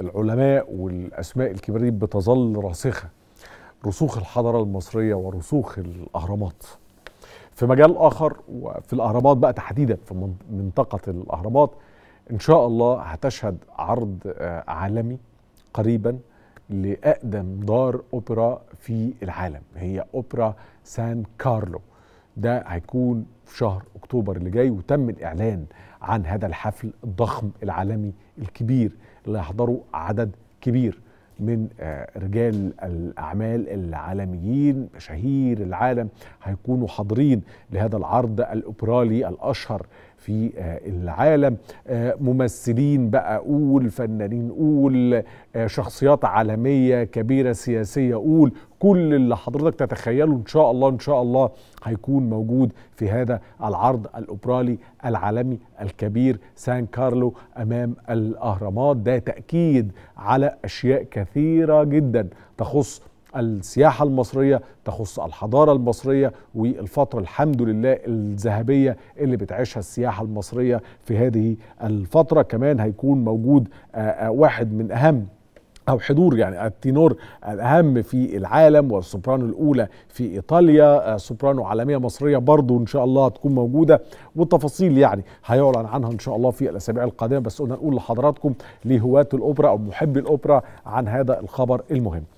العلماء والاسماء الكبار دي بتظل راسخه رسوخ الحضاره المصريه ورسوخ الاهرامات في مجال اخر وفي الاهرامات بقى تحديدا في منطقه الاهرامات ان شاء الله هتشهد عرض آه، عالمي قريبا لاقدم دار اوبرا في العالم هي اوبرا سان كارلو ده هيكون في شهر اكتوبر اللي جاي وتم الاعلان عن هذا الحفل الضخم العالمي الكبير اللي هيحضره عدد كبير من آه، رجال الاعمال العالميين مشاهير العالم هيكونوا حاضرين لهذا العرض الاوبرالي الاشهر في آه، العالم آه، ممثلين بقى قول فنانين قول آه، شخصيات عالمية كبيرة سياسية قول كل اللي حضرتك تتخيله ان شاء الله ان شاء الله هيكون موجود في هذا العرض الاوبرالي العالمي الكبير سان كارلو امام الاهرامات ده تاكيد على اشياء كثيره جدا تخص السياحة المصرية تخص الحضارة المصرية والفترة الحمد لله الذهبية اللي بتعيشها السياحة المصرية في هذه الفترة كمان هيكون موجود آه، آه، واحد من أهم او حضور يعني التينور الاهم في العالم والسوبرانو الاولى في ايطاليا آه، سوبرانو عالميه مصريه برضو ان شاء الله هتكون موجوده والتفاصيل يعني هيعلن عنها ان شاء الله في الاسابيع القادمه بس قلنا نقول لحضراتكم لهواة الاوبرا او محبي الاوبرا عن هذا الخبر المهم